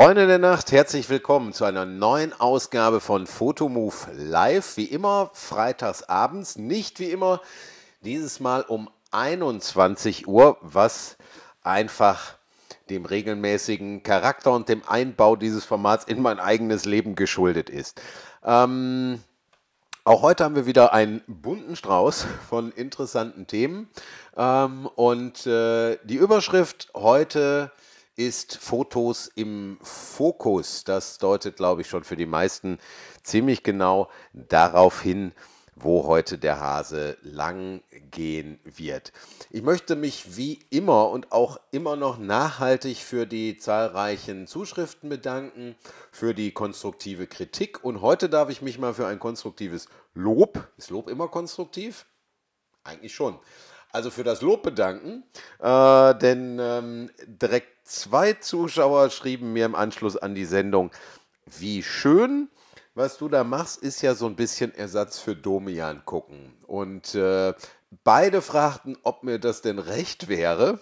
Freunde der Nacht, herzlich willkommen zu einer neuen Ausgabe von Photomove Live. Wie immer, freitags abends, nicht wie immer, dieses Mal um 21 Uhr, was einfach dem regelmäßigen Charakter und dem Einbau dieses Formats in mein eigenes Leben geschuldet ist. Ähm, auch heute haben wir wieder einen bunten Strauß von interessanten Themen. Ähm, und äh, die Überschrift heute ist Fotos im Fokus. Das deutet, glaube ich, schon für die meisten ziemlich genau darauf hin, wo heute der Hase lang gehen wird. Ich möchte mich wie immer und auch immer noch nachhaltig für die zahlreichen Zuschriften bedanken, für die konstruktive Kritik und heute darf ich mich mal für ein konstruktives Lob, ist Lob immer konstruktiv? Eigentlich schon. Also für das Lob bedanken, äh, denn ähm, direkt Zwei Zuschauer schrieben mir im Anschluss an die Sendung, wie schön, was du da machst, ist ja so ein bisschen Ersatz für Domian gucken. Und äh, beide fragten, ob mir das denn recht wäre.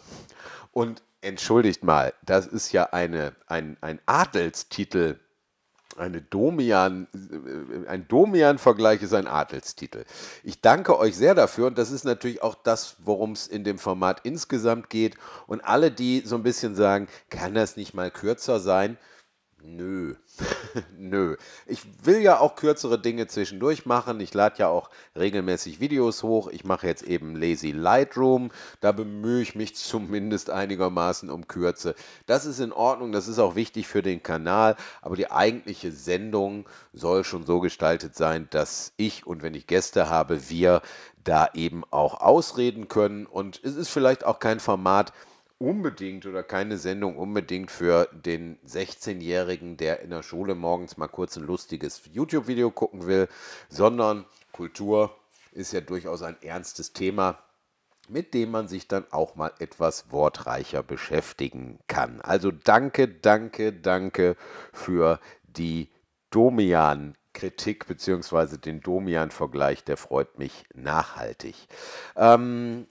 Und entschuldigt mal, das ist ja eine, ein, ein Adelstitel eine Domian, äh, ein Domian-Vergleich ist ein Adelstitel. Ich danke euch sehr dafür und das ist natürlich auch das, worum es in dem Format insgesamt geht. Und alle, die so ein bisschen sagen, kann das nicht mal kürzer sein, Nö, nö. Ich will ja auch kürzere Dinge zwischendurch machen. Ich lade ja auch regelmäßig Videos hoch. Ich mache jetzt eben Lazy Lightroom. Da bemühe ich mich zumindest einigermaßen um Kürze. Das ist in Ordnung, das ist auch wichtig für den Kanal. Aber die eigentliche Sendung soll schon so gestaltet sein, dass ich und wenn ich Gäste habe, wir da eben auch ausreden können. Und es ist vielleicht auch kein Format, unbedingt oder keine Sendung unbedingt für den 16-Jährigen, der in der Schule morgens mal kurz ein lustiges YouTube-Video gucken will, sondern Kultur ist ja durchaus ein ernstes Thema mit dem man sich dann auch mal etwas wortreicher beschäftigen kann. Also danke, danke, danke für die Domian Kritik bzw. den Domian-Vergleich, der freut mich nachhaltig. Ähm,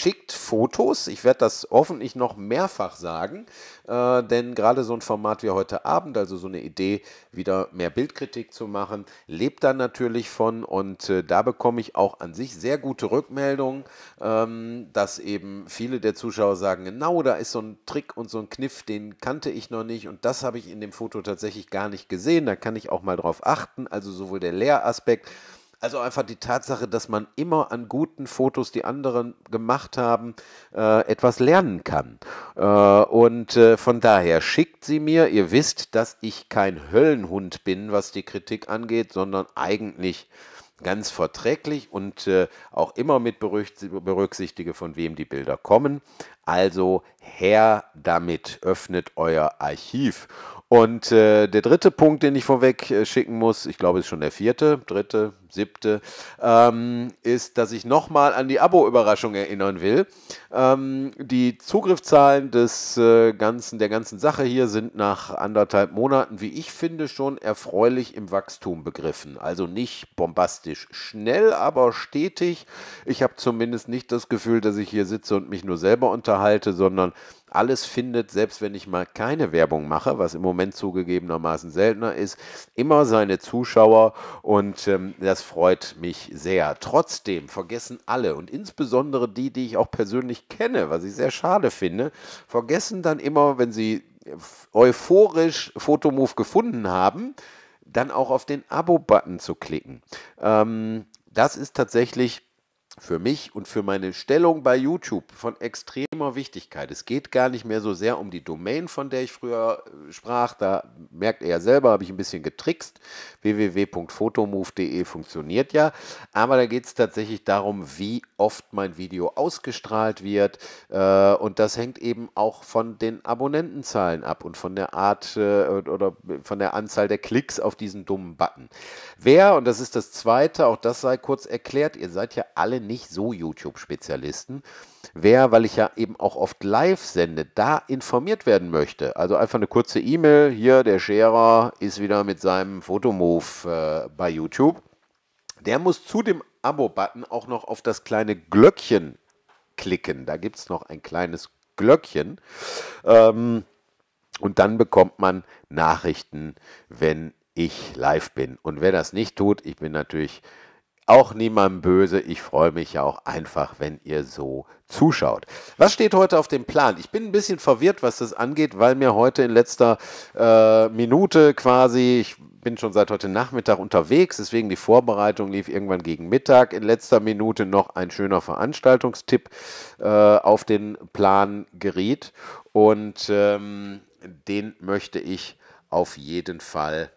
schickt Fotos. Ich werde das hoffentlich noch mehrfach sagen, äh, denn gerade so ein Format wie heute Abend, also so eine Idee, wieder mehr Bildkritik zu machen, lebt dann natürlich von und äh, da bekomme ich auch an sich sehr gute Rückmeldungen, ähm, dass eben viele der Zuschauer sagen, genau da ist so ein Trick und so ein Kniff, den kannte ich noch nicht und das habe ich in dem Foto tatsächlich gar nicht gesehen. Da kann ich auch mal drauf achten. Also sowohl der Lehraspekt, also einfach die Tatsache, dass man immer an guten Fotos, die anderen gemacht haben, äh, etwas lernen kann. Äh, und äh, von daher schickt sie mir, ihr wisst, dass ich kein Höllenhund bin, was die Kritik angeht, sondern eigentlich ganz verträglich und äh, auch immer mit berücksichtige, von wem die Bilder kommen. Also her damit, öffnet euer Archiv. Und äh, der dritte Punkt, den ich vorweg äh, schicken muss, ich glaube, es ist schon der vierte, dritte, siebte, ähm, ist, dass ich nochmal an die Abo-Überraschung erinnern will. Ähm, die Zugriffszahlen des, äh, ganzen, der ganzen Sache hier sind nach anderthalb Monaten, wie ich finde, schon erfreulich im Wachstum begriffen. Also nicht bombastisch schnell, aber stetig. Ich habe zumindest nicht das Gefühl, dass ich hier sitze und mich nur selber unterhalte, sondern alles findet, selbst wenn ich mal keine Werbung mache, was im Moment zugegebenermaßen seltener ist, immer seine Zuschauer und ähm, das freut mich sehr. Trotzdem vergessen alle und insbesondere die, die ich auch persönlich kenne, was ich sehr schade finde, vergessen dann immer, wenn sie euphorisch Fotomove gefunden haben, dann auch auf den Abo-Button zu klicken. Ähm, das ist tatsächlich für mich und für meine Stellung bei YouTube von extrem extremer Wichtigkeit. Es geht gar nicht mehr so sehr um die Domain, von der ich früher äh, sprach. Da merkt ihr ja selber, habe ich ein bisschen getrickst. www.photomove.de funktioniert ja. Aber da geht es tatsächlich darum, wie oft mein Video ausgestrahlt wird. Äh, und das hängt eben auch von den Abonnentenzahlen ab und von der Art äh, oder von der Anzahl der Klicks auf diesen dummen Button. Wer, und das ist das Zweite, auch das sei kurz erklärt, ihr seid ja alle nicht so YouTube-Spezialisten wer, weil ich ja eben auch oft live sende, da informiert werden möchte. Also einfach eine kurze E-Mail, hier der Scherer ist wieder mit seinem Fotomove äh, bei YouTube. Der muss zu dem Abo-Button auch noch auf das kleine Glöckchen klicken. Da gibt es noch ein kleines Glöckchen. Ähm, und dann bekommt man Nachrichten, wenn ich live bin. Und wer das nicht tut, ich bin natürlich auch niemandem böse. Ich freue mich ja auch einfach, wenn ihr so zuschaut. Was steht heute auf dem Plan? Ich bin ein bisschen verwirrt, was das angeht, weil mir heute in letzter äh, Minute quasi, ich bin schon seit heute Nachmittag unterwegs, deswegen die Vorbereitung lief irgendwann gegen Mittag. In letzter Minute noch ein schöner Veranstaltungstipp äh, auf den Plan geriet und ähm, den möchte ich auf jeden Fall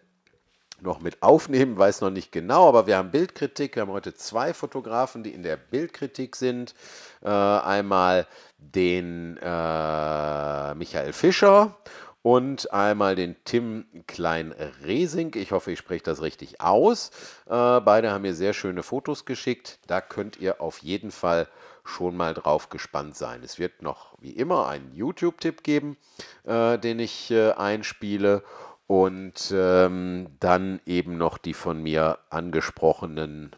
noch mit aufnehmen, weiß noch nicht genau, aber wir haben Bildkritik. Wir haben heute zwei Fotografen, die in der Bildkritik sind. Äh, einmal den äh, Michael Fischer und einmal den Tim Klein-Resing. Ich hoffe, ich spreche das richtig aus. Äh, beide haben mir sehr schöne Fotos geschickt. Da könnt ihr auf jeden Fall schon mal drauf gespannt sein. Es wird noch wie immer einen YouTube-Tipp geben, äh, den ich äh, einspiele. Und ähm, dann eben noch die von mir angesprochenen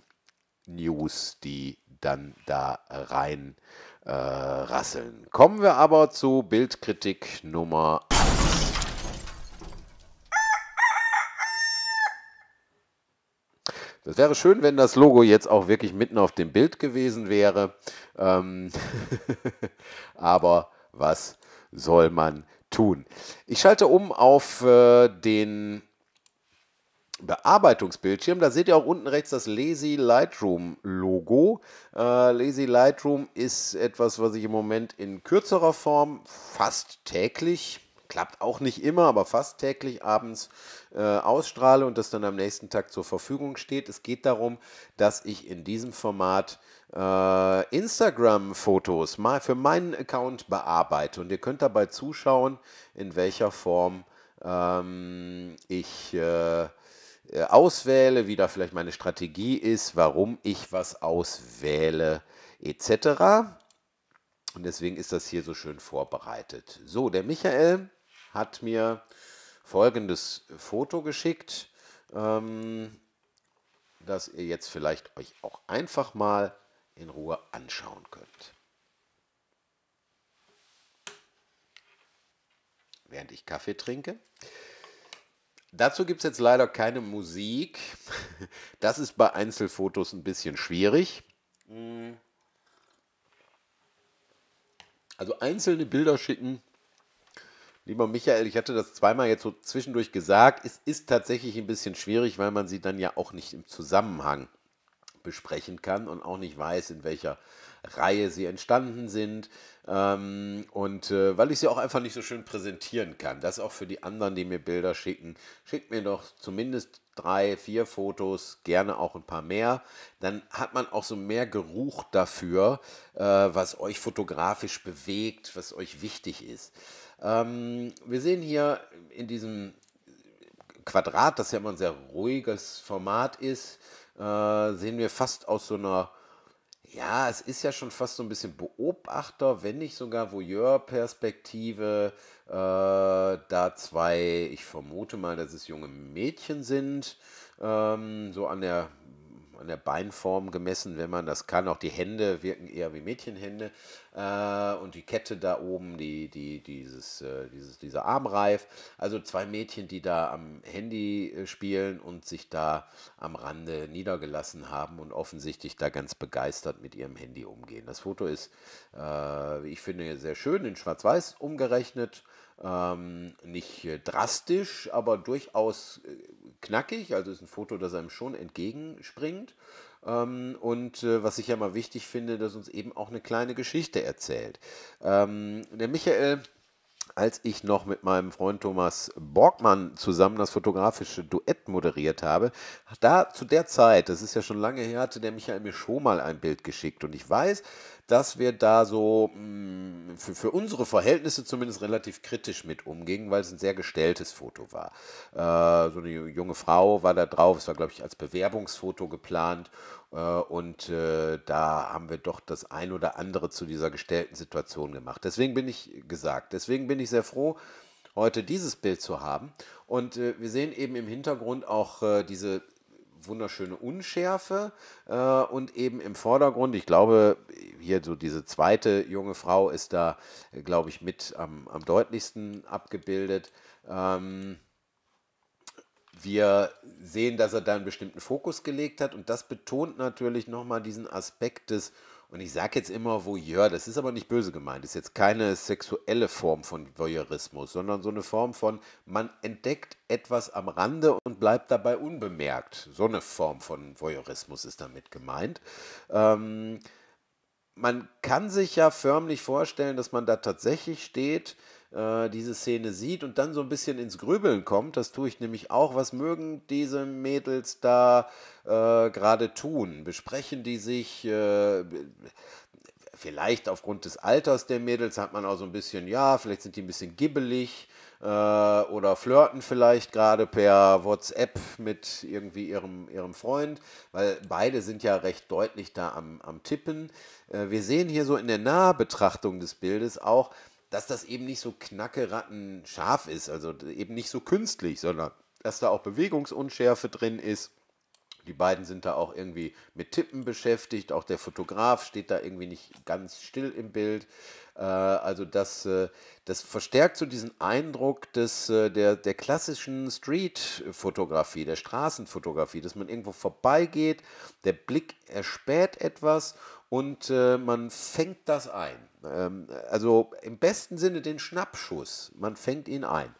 News, die dann da rein äh, rasseln. Kommen wir aber zu Bildkritik Nummer 1. Das wäre schön, wenn das Logo jetzt auch wirklich mitten auf dem Bild gewesen wäre. Ähm aber was soll man tun. Ich schalte um auf äh, den Bearbeitungsbildschirm. Da seht ihr auch unten rechts das Lazy Lightroom Logo. Äh, Lazy Lightroom ist etwas, was ich im Moment in kürzerer Form fast täglich klappt auch nicht immer, aber fast täglich abends äh, ausstrahle und das dann am nächsten Tag zur Verfügung steht. Es geht darum, dass ich in diesem Format äh, Instagram-Fotos mal für meinen Account bearbeite und ihr könnt dabei zuschauen, in welcher Form ähm, ich äh, auswähle, wie da vielleicht meine Strategie ist, warum ich was auswähle, etc. Und deswegen ist das hier so schön vorbereitet. So, der Michael hat mir folgendes Foto geschickt, ähm, das ihr jetzt vielleicht euch auch einfach mal in Ruhe anschauen könnt. Während ich Kaffee trinke. Dazu gibt es jetzt leider keine Musik. Das ist bei Einzelfotos ein bisschen schwierig. Also einzelne Bilder schicken. Lieber Michael, ich hatte das zweimal jetzt so zwischendurch gesagt. Es ist tatsächlich ein bisschen schwierig, weil man sie dann ja auch nicht im Zusammenhang besprechen kann und auch nicht weiß, in welcher Reihe sie entstanden sind. Ähm, und äh, weil ich sie auch einfach nicht so schön präsentieren kann. Das auch für die anderen, die mir Bilder schicken. Schickt mir doch zumindest drei, vier Fotos, gerne auch ein paar mehr. Dann hat man auch so mehr Geruch dafür, äh, was euch fotografisch bewegt, was euch wichtig ist. Ähm, wir sehen hier in diesem Quadrat, das ja immer ein sehr ruhiges Format ist, äh, sehen wir fast aus so einer, ja, es ist ja schon fast so ein bisschen Beobachter, wenn nicht sogar Voyeur-Perspektive, äh, da zwei, ich vermute mal, dass es junge Mädchen sind, ähm, so an der an der Beinform gemessen, wenn man das kann. Auch die Hände wirken eher wie Mädchenhände. Äh, und die Kette da oben, die, die, dieses, äh, dieses, dieser Armreif. Also zwei Mädchen, die da am Handy äh, spielen und sich da am Rande niedergelassen haben und offensichtlich da ganz begeistert mit ihrem Handy umgehen. Das Foto ist, äh, ich finde, sehr schön in Schwarz-Weiß umgerechnet. Ähm, nicht äh, drastisch, aber durchaus äh, knackig. Also ist ein Foto, das einem schon entgegenspringt. Ähm, und äh, was ich ja mal wichtig finde, dass uns eben auch eine kleine Geschichte erzählt. Ähm, der Michael als ich noch mit meinem Freund Thomas Borgmann zusammen das fotografische Duett moderiert habe, da zu der Zeit, das ist ja schon lange her, hatte der Michael mir schon mal ein Bild geschickt. Und ich weiß, dass wir da so mh, mm, für, für unsere Verhältnisse zumindest relativ kritisch mit umgingen, weil es ein sehr gestelltes Foto war. Äh, so eine junge Frau war da drauf, es war, glaube ich, als Bewerbungsfoto geplant. Äh, und äh, da haben wir doch das ein oder andere zu dieser gestellten Situation gemacht. Deswegen bin ich gesagt, deswegen bin ich sehr froh, heute dieses Bild zu haben. Und äh, wir sehen eben im Hintergrund auch äh, diese wunderschöne Unschärfe äh, und eben im Vordergrund, ich glaube, hier so diese zweite junge Frau ist da, glaube ich, mit am, am deutlichsten abgebildet. Ähm, wir sehen, dass er da einen bestimmten Fokus gelegt hat und das betont natürlich nochmal diesen Aspekt des und ich sage jetzt immer Voyeur, das ist aber nicht böse gemeint, das ist jetzt keine sexuelle Form von Voyeurismus, sondern so eine Form von, man entdeckt etwas am Rande und bleibt dabei unbemerkt. So eine Form von Voyeurismus ist damit gemeint. Ähm, man kann sich ja förmlich vorstellen, dass man da tatsächlich steht, äh, diese Szene sieht und dann so ein bisschen ins Grübeln kommt. Das tue ich nämlich auch. Was mögen diese Mädels da äh, gerade tun? Besprechen die sich? Äh, vielleicht aufgrund des Alters der Mädels hat man auch so ein bisschen, ja, vielleicht sind die ein bisschen gibbelig äh, oder flirten vielleicht gerade per WhatsApp mit irgendwie ihrem, ihrem Freund, weil beide sind ja recht deutlich da am, am Tippen. Äh, wir sehen hier so in der Nahbetrachtung des Bildes auch, dass das eben nicht so knackeratten scharf ist, also eben nicht so künstlich, sondern dass da auch Bewegungsunschärfe drin ist. Die beiden sind da auch irgendwie mit Tippen beschäftigt. Auch der Fotograf steht da irgendwie nicht ganz still im Bild. Äh, also das, äh, das verstärkt so diesen Eindruck des, äh, der, der klassischen Street-Fotografie, der Straßenfotografie, dass man irgendwo vorbeigeht, der Blick erspäht etwas und äh, man fängt das ein. Ähm, also im besten Sinne den Schnappschuss, man fängt ihn ein.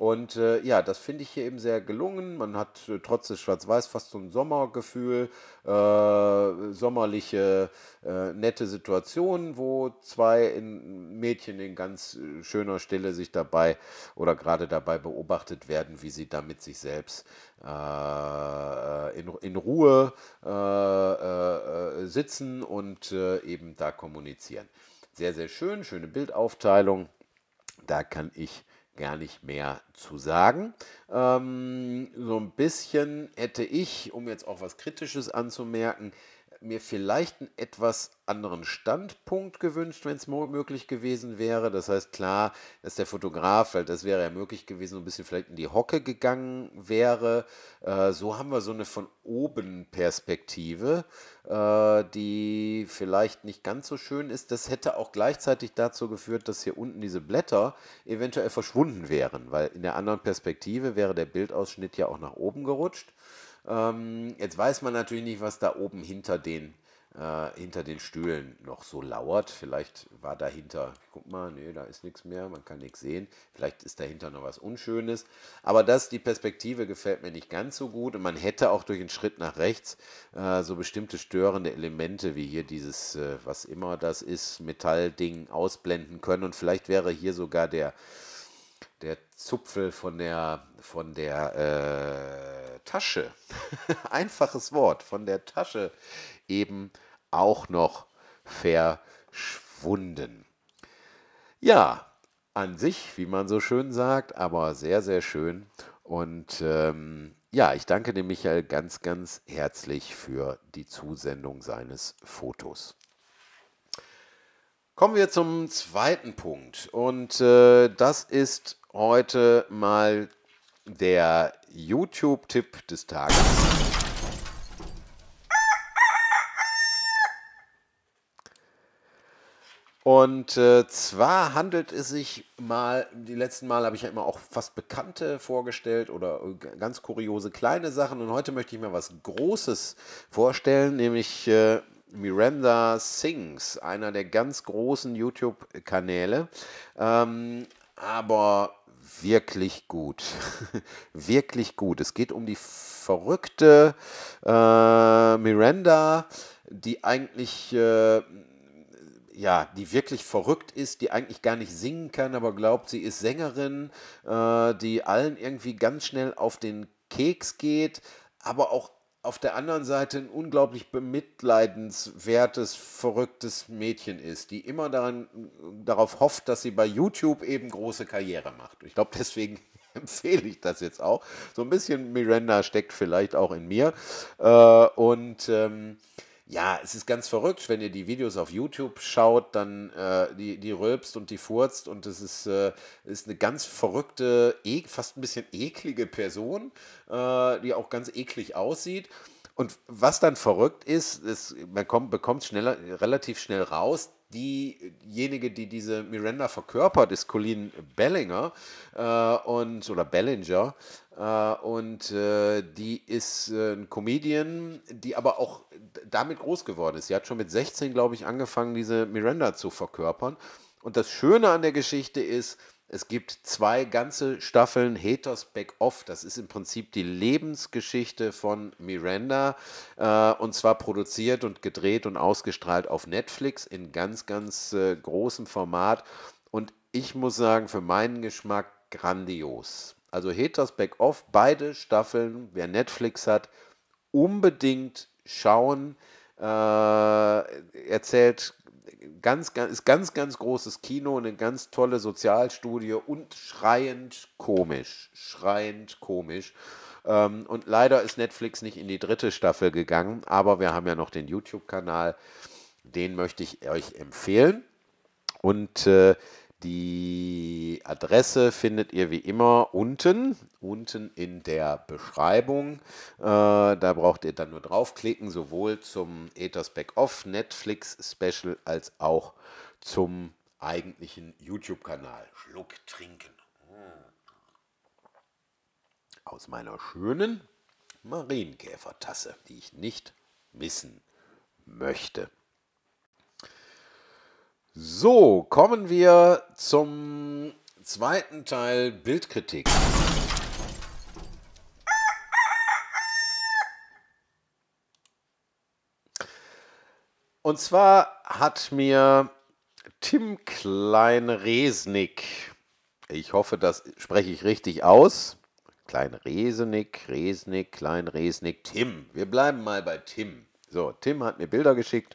Und äh, ja, das finde ich hier eben sehr gelungen. Man hat äh, trotz des Schwarz-Weiß fast so ein Sommergefühl, äh, sommerliche, äh, nette Situationen, wo zwei in Mädchen in ganz äh, schöner Stille sich dabei oder gerade dabei beobachtet werden, wie sie damit sich selbst äh, in, in Ruhe sitzen und eben da kommunizieren. Sehr, sehr schön, schöne Bildaufteilung. Da kann ich gar nicht mehr zu sagen. Ähm, so ein bisschen hätte ich, um jetzt auch was Kritisches anzumerken, mir vielleicht einen etwas anderen Standpunkt gewünscht, wenn es möglich gewesen wäre. Das heißt, klar, dass der Fotograf, weil das wäre ja möglich gewesen, so ein bisschen vielleicht in die Hocke gegangen wäre. Äh, so haben wir so eine von oben Perspektive, äh, die vielleicht nicht ganz so schön ist. Das hätte auch gleichzeitig dazu geführt, dass hier unten diese Blätter eventuell verschwunden wären, weil in der anderen Perspektive wäre der Bildausschnitt ja auch nach oben gerutscht. Ähm, jetzt weiß man natürlich nicht, was da oben hinter den, äh, hinter den Stühlen noch so lauert. Vielleicht war dahinter, guck mal, nee, da ist nichts mehr, man kann nichts sehen. Vielleicht ist dahinter noch was Unschönes. Aber das, die Perspektive gefällt mir nicht ganz so gut. Und man hätte auch durch einen Schritt nach rechts äh, so bestimmte störende Elemente wie hier dieses, äh, was immer das ist, Metallding ausblenden können. Und vielleicht wäre hier sogar der der Zupfel von der, von der äh, Tasche, einfaches Wort, von der Tasche eben auch noch verschwunden. Ja, an sich, wie man so schön sagt, aber sehr, sehr schön. Und ähm, ja, ich danke dem Michael ganz, ganz herzlich für die Zusendung seines Fotos. Kommen wir zum zweiten Punkt. Und äh, das ist heute mal der YouTube-Tipp des Tages. Und äh, zwar handelt es sich mal, die letzten Mal habe ich ja immer auch fast Bekannte vorgestellt oder äh, ganz kuriose kleine Sachen. Und heute möchte ich mir was Großes vorstellen, nämlich äh, Miranda Sings, einer der ganz großen YouTube-Kanäle. Ähm, aber wirklich gut. wirklich gut. Es geht um die verrückte äh, Miranda, die eigentlich. Äh, ja, die wirklich verrückt ist, die eigentlich gar nicht singen kann, aber glaubt, sie ist Sängerin, äh, die allen irgendwie ganz schnell auf den Keks geht, aber auch auf der anderen Seite ein unglaublich bemitleidenswertes, verrücktes Mädchen ist, die immer daran, darauf hofft, dass sie bei YouTube eben große Karriere macht. Ich glaube, deswegen empfehle ich das jetzt auch. So ein bisschen Miranda steckt vielleicht auch in mir. Äh, und ähm, ja, es ist ganz verrückt, wenn ihr die Videos auf YouTube schaut, dann äh, die, die rülpst und die furzt und das ist, äh, ist eine ganz verrückte, e fast ein bisschen eklige Person, äh, die auch ganz eklig aussieht. Und was dann verrückt ist, ist man kommt, bekommt schneller, relativ schnell raus, diejenige, die diese Miranda verkörpert, ist Colleen Bellinger äh, und oder Bellinger äh, und äh, die ist äh, ein Comedian, die aber auch damit groß geworden ist. Sie hat schon mit 16, glaube ich, angefangen, diese Miranda zu verkörpern. Und das Schöne an der Geschichte ist, es gibt zwei ganze Staffeln Haters Back Off. Das ist im Prinzip die Lebensgeschichte von Miranda. Äh, und zwar produziert und gedreht und ausgestrahlt auf Netflix in ganz, ganz äh, großem Format. Und ich muss sagen, für meinen Geschmack grandios also Haters Back Off, beide Staffeln, wer Netflix hat, unbedingt schauen. Äh, erzählt ganz, ganz, ist ganz, ganz großes Kino, eine ganz tolle Sozialstudie und schreiend komisch. Schreiend komisch. Ähm, und leider ist Netflix nicht in die dritte Staffel gegangen, aber wir haben ja noch den YouTube-Kanal. Den möchte ich euch empfehlen. Und äh, die Adresse findet ihr wie immer unten, unten in der Beschreibung. Äh, da braucht ihr dann nur draufklicken, sowohl zum Ethos Back Off Netflix Special als auch zum eigentlichen YouTube-Kanal. Schluck trinken. Hm. Aus meiner schönen Marienkäfertasse, die ich nicht missen möchte. So, kommen wir zum zweiten Teil Bildkritik. Und zwar hat mir Tim klein ich hoffe, das spreche ich richtig aus, Klein-Resnick, Resnick, resnick Tim, wir bleiben mal bei Tim. So, Tim hat mir Bilder geschickt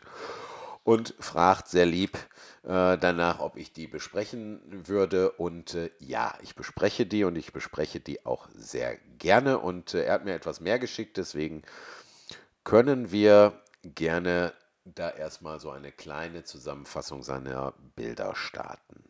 und fragt sehr lieb äh, danach, ob ich die besprechen würde. Und äh, ja, ich bespreche die und ich bespreche die auch sehr gerne. Und äh, er hat mir etwas mehr geschickt, deswegen können wir gerne da erstmal so eine kleine Zusammenfassung seiner Bilder starten.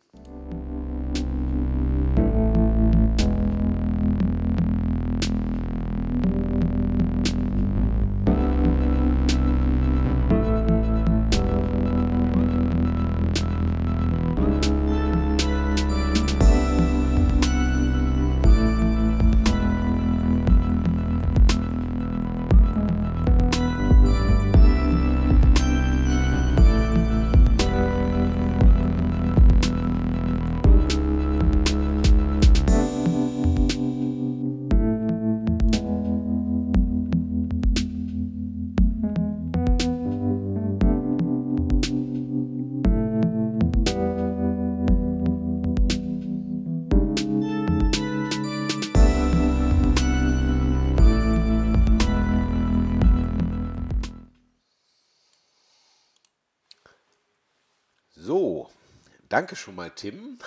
Danke schon mal, Tim.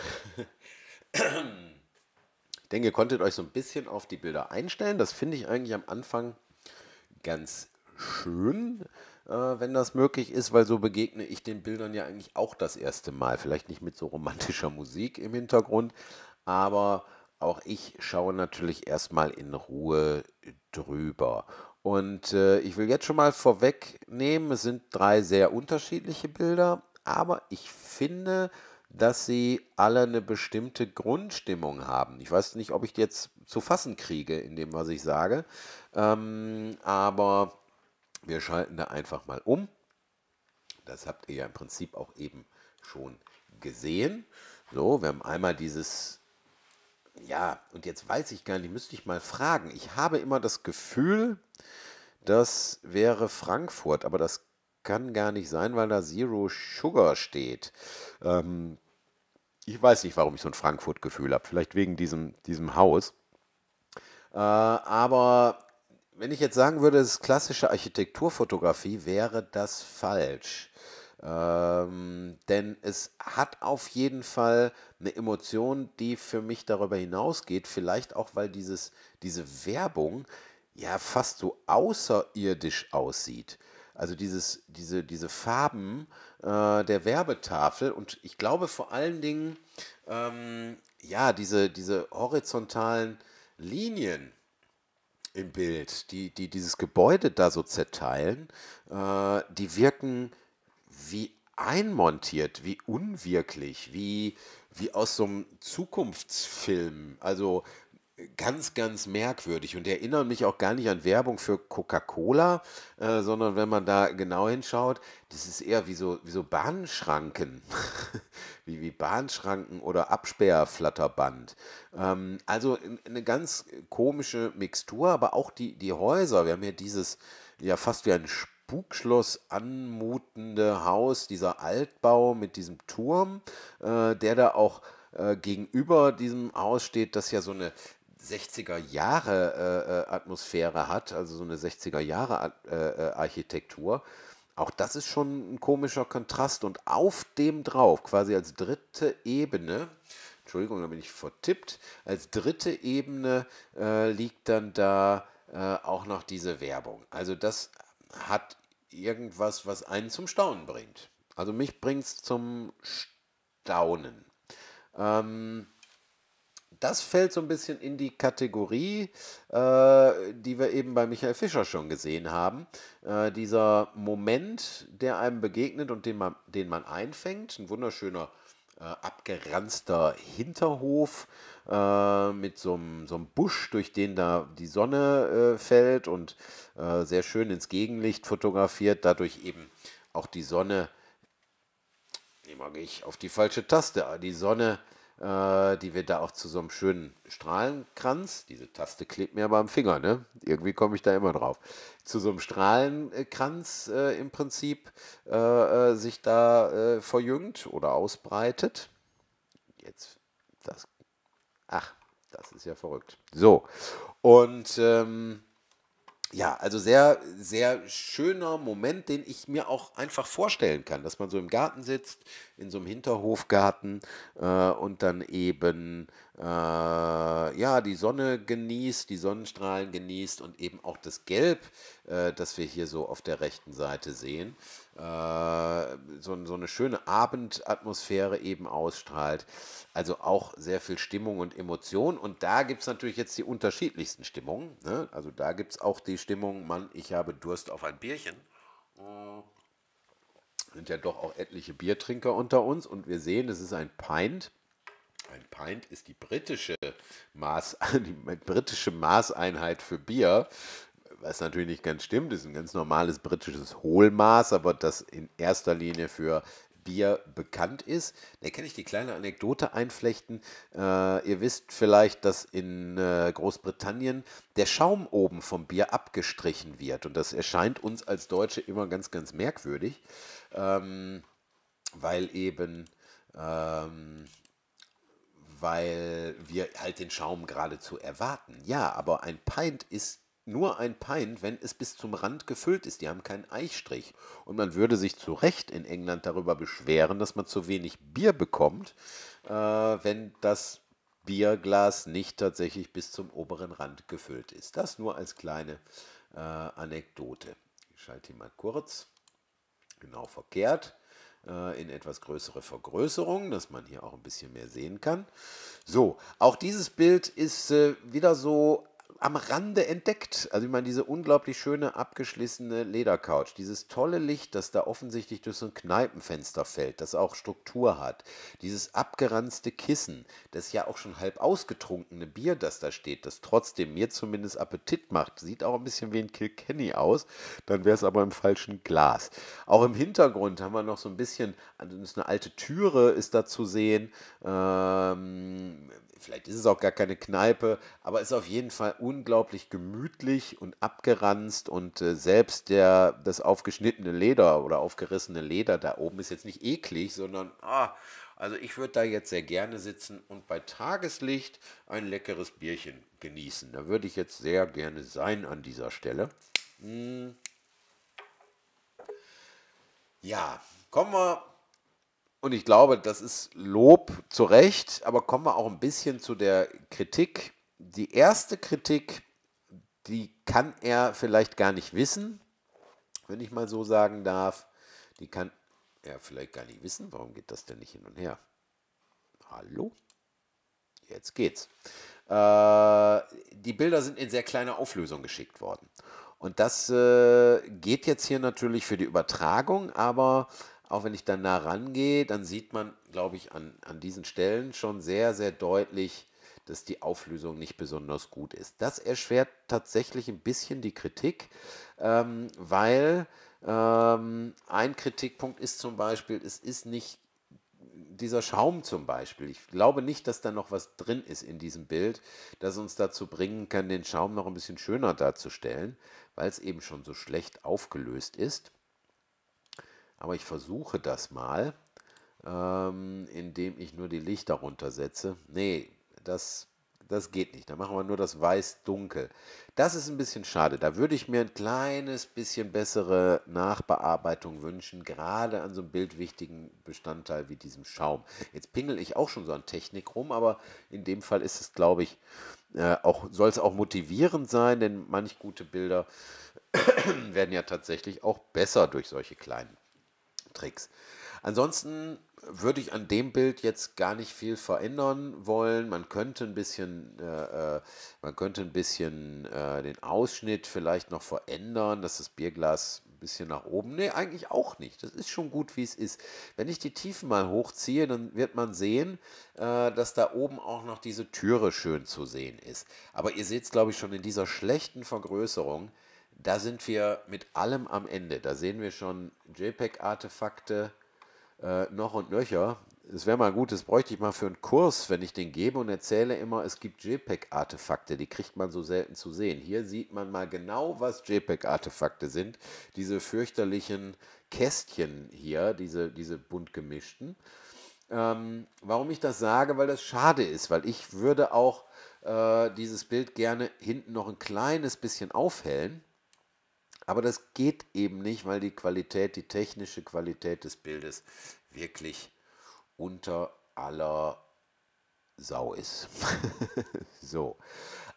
Ich denke, ihr konntet euch so ein bisschen auf die Bilder einstellen. Das finde ich eigentlich am Anfang ganz schön, äh, wenn das möglich ist, weil so begegne ich den Bildern ja eigentlich auch das erste Mal. Vielleicht nicht mit so romantischer Musik im Hintergrund, aber auch ich schaue natürlich erstmal in Ruhe drüber. Und äh, ich will jetzt schon mal vorwegnehmen, es sind drei sehr unterschiedliche Bilder, aber ich finde, dass sie alle eine bestimmte Grundstimmung haben. Ich weiß nicht, ob ich die jetzt zu fassen kriege in dem, was ich sage, ähm, aber wir schalten da einfach mal um. Das habt ihr ja im Prinzip auch eben schon gesehen. So, wir haben einmal dieses, ja, und jetzt weiß ich gar nicht, müsste ich mal fragen. Ich habe immer das Gefühl, das wäre Frankfurt, aber das kann gar nicht sein, weil da Zero Sugar steht. Ähm, ich weiß nicht, warum ich so ein Frankfurt-Gefühl habe. Vielleicht wegen diesem, diesem Haus. Äh, aber wenn ich jetzt sagen würde, es ist klassische Architekturfotografie, wäre das falsch. Ähm, denn es hat auf jeden Fall eine Emotion, die für mich darüber hinausgeht. Vielleicht auch, weil dieses, diese Werbung ja fast so außerirdisch aussieht. Also dieses, diese, diese Farben äh, der Werbetafel und ich glaube vor allen Dingen, ähm, ja, diese, diese horizontalen Linien im Bild, die, die dieses Gebäude da so zerteilen, äh, die wirken wie einmontiert, wie unwirklich, wie, wie aus so einem Zukunftsfilm. Also ganz, ganz merkwürdig und erinnern mich auch gar nicht an Werbung für Coca-Cola, äh, sondern wenn man da genau hinschaut, das ist eher wie so, wie so Bahnschranken, wie, wie Bahnschranken oder Absperrflatterband. Ähm, also eine ganz komische Mixtur, aber auch die, die Häuser. Wir haben hier dieses ja fast wie ein Spukschloss anmutende Haus, dieser Altbau mit diesem Turm, äh, der da auch äh, gegenüber diesem Haus steht, das ja so eine 60er Jahre äh, äh, Atmosphäre hat, also so eine 60er Jahre äh, äh, Architektur. Auch das ist schon ein komischer Kontrast und auf dem drauf, quasi als dritte Ebene, Entschuldigung, da bin ich vertippt, als dritte Ebene äh, liegt dann da äh, auch noch diese Werbung. Also das hat irgendwas, was einen zum Staunen bringt. Also mich bringt es zum Staunen. Ähm, das fällt so ein bisschen in die Kategorie, äh, die wir eben bei Michael Fischer schon gesehen haben. Äh, dieser Moment, der einem begegnet und den man, den man einfängt. Ein wunderschöner äh, abgeranzter Hinterhof äh, mit so einem Busch, durch den da die Sonne äh, fällt und äh, sehr schön ins Gegenlicht fotografiert, dadurch eben auch die Sonne, immer gehe ich auf die falsche Taste, die Sonne äh, die wird da auch zu so einem schönen Strahlenkranz, diese Taste klebt mir aber am Finger, ne? irgendwie komme ich da immer drauf, zu so einem Strahlenkranz äh, im Prinzip äh, äh sich da äh, verjüngt oder ausbreitet. Jetzt, das, ach, das ist ja verrückt. So, und ähm, ja, also sehr, sehr schöner Moment, den ich mir auch einfach vorstellen kann, dass man so im Garten sitzt, in so einem Hinterhofgarten äh, und dann eben äh, ja, die Sonne genießt, die Sonnenstrahlen genießt und eben auch das Gelb, äh, das wir hier so auf der rechten Seite sehen. Äh, so, so eine schöne Abendatmosphäre eben ausstrahlt. Also auch sehr viel Stimmung und Emotion. Und da gibt es natürlich jetzt die unterschiedlichsten Stimmungen. Ne? Also da gibt es auch die Stimmung, Mann, ich habe Durst auf ein Bierchen. Äh, sind ja doch auch etliche Biertrinker unter uns. Und wir sehen, es ist ein Pint. Ein Pint ist die britische, Maß, die britische Maßeinheit für Bier was natürlich nicht ganz stimmt, ist ein ganz normales britisches Hohlmaß, aber das in erster Linie für Bier bekannt ist. Da kann ich die kleine Anekdote einflechten. Äh, ihr wisst vielleicht, dass in äh, Großbritannien der Schaum oben vom Bier abgestrichen wird. Und das erscheint uns als Deutsche immer ganz, ganz merkwürdig, ähm, weil eben... Ähm, weil wir halt den Schaum geradezu erwarten. Ja, aber ein Pint ist nur ein Pint, wenn es bis zum Rand gefüllt ist. Die haben keinen Eichstrich. Und man würde sich zu Recht in England darüber beschweren, dass man zu wenig Bier bekommt, äh, wenn das Bierglas nicht tatsächlich bis zum oberen Rand gefüllt ist. Das nur als kleine äh, Anekdote. Ich schalte hier mal kurz. Genau verkehrt äh, in etwas größere Vergrößerung, dass man hier auch ein bisschen mehr sehen kann. So, auch dieses Bild ist äh, wieder so am Rande entdeckt. Also ich meine, diese unglaublich schöne abgeschlissene Ledercouch, dieses tolle Licht, das da offensichtlich durch so ein Kneipenfenster fällt, das auch Struktur hat, dieses abgeranzte Kissen, das ja auch schon halb ausgetrunkene Bier, das da steht, das trotzdem mir zumindest Appetit macht, sieht auch ein bisschen wie ein Kilkenny aus, dann wäre es aber im falschen Glas. Auch im Hintergrund haben wir noch so ein bisschen, also eine alte Türe ist da zu sehen, ähm, vielleicht ist es auch gar keine Kneipe, aber ist auf jeden Fall unglaublich gemütlich und abgeranzt und äh, selbst der, das aufgeschnittene Leder oder aufgerissene Leder da oben ist jetzt nicht eklig, sondern ah, also ich würde da jetzt sehr gerne sitzen und bei Tageslicht ein leckeres Bierchen genießen. Da würde ich jetzt sehr gerne sein an dieser Stelle. Hm. Ja, kommen wir und ich glaube, das ist Lob zu Recht, aber kommen wir auch ein bisschen zu der Kritik die erste Kritik, die kann er vielleicht gar nicht wissen, wenn ich mal so sagen darf. Die kann er vielleicht gar nicht wissen. Warum geht das denn nicht hin und her? Hallo? Jetzt geht's. Äh, die Bilder sind in sehr kleiner Auflösung geschickt worden. Und das äh, geht jetzt hier natürlich für die Übertragung, aber auch wenn ich dann nah rangehe, dann sieht man, glaube ich, an, an diesen Stellen schon sehr, sehr deutlich, dass die Auflösung nicht besonders gut ist. Das erschwert tatsächlich ein bisschen die Kritik, ähm, weil ähm, ein Kritikpunkt ist zum Beispiel, es ist nicht dieser Schaum zum Beispiel, ich glaube nicht, dass da noch was drin ist in diesem Bild, das uns dazu bringen kann, den Schaum noch ein bisschen schöner darzustellen, weil es eben schon so schlecht aufgelöst ist. Aber ich versuche das mal, ähm, indem ich nur die Lichter runtersetze. Nee, das, das geht nicht. Da machen wir nur das Weiß-Dunkel. Das ist ein bisschen schade. Da würde ich mir ein kleines bisschen bessere Nachbearbeitung wünschen, gerade an so einem bildwichtigen Bestandteil wie diesem Schaum. Jetzt pingel ich auch schon so an Technik rum, aber in dem Fall ist es, glaube ich, äh, auch, soll es auch motivierend sein, denn manch gute Bilder werden ja tatsächlich auch besser durch solche kleinen Tricks. Ansonsten würde ich an dem Bild jetzt gar nicht viel verändern wollen. Man könnte ein bisschen, äh, äh, man könnte ein bisschen äh, den Ausschnitt vielleicht noch verändern, dass das Bierglas ein bisschen nach oben. Nee, eigentlich auch nicht. Das ist schon gut, wie es ist. Wenn ich die Tiefen mal hochziehe, dann wird man sehen, äh, dass da oben auch noch diese Türe schön zu sehen ist. Aber ihr seht es, glaube ich, schon in dieser schlechten Vergrößerung. Da sind wir mit allem am Ende. Da sehen wir schon JPEG-Artefakte, äh, noch und nöcher. Es wäre mal gut, das bräuchte ich mal für einen Kurs, wenn ich den gebe und erzähle immer, es gibt JPEG-Artefakte, die kriegt man so selten zu sehen. Hier sieht man mal genau, was JPEG-Artefakte sind. Diese fürchterlichen Kästchen hier, diese, diese bunt gemischten. Ähm, warum ich das sage? Weil das schade ist, weil ich würde auch äh, dieses Bild gerne hinten noch ein kleines bisschen aufhellen aber das geht eben nicht, weil die Qualität, die technische Qualität des Bildes wirklich unter aller Sau ist. so.